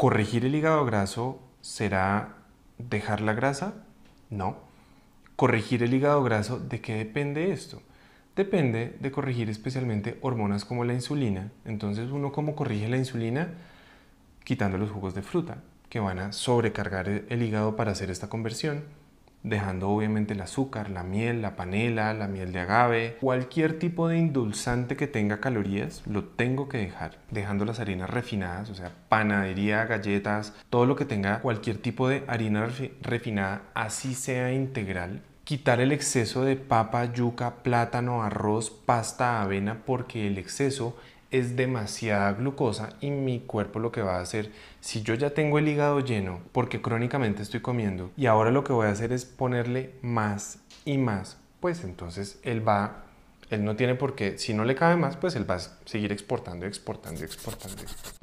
¿Corregir el hígado graso será dejar la grasa? No. ¿Corregir el hígado graso de qué depende esto? Depende de corregir especialmente hormonas como la insulina. Entonces uno cómo corrige la insulina quitando los jugos de fruta que van a sobrecargar el hígado para hacer esta conversión dejando obviamente el azúcar, la miel, la panela, la miel de agave, cualquier tipo de endulzante que tenga calorías, lo tengo que dejar, dejando las harinas refinadas, o sea, panadería, galletas, todo lo que tenga cualquier tipo de harina refinada, así sea integral, quitar el exceso de papa, yuca, plátano, arroz, pasta, avena, porque el exceso es demasiada glucosa y mi cuerpo lo que va a hacer, si yo ya tengo el hígado lleno porque crónicamente estoy comiendo y ahora lo que voy a hacer es ponerle más y más, pues entonces él va, él no tiene por qué, si no le cabe más, pues él va a seguir exportando, exportando, exportando. exportando.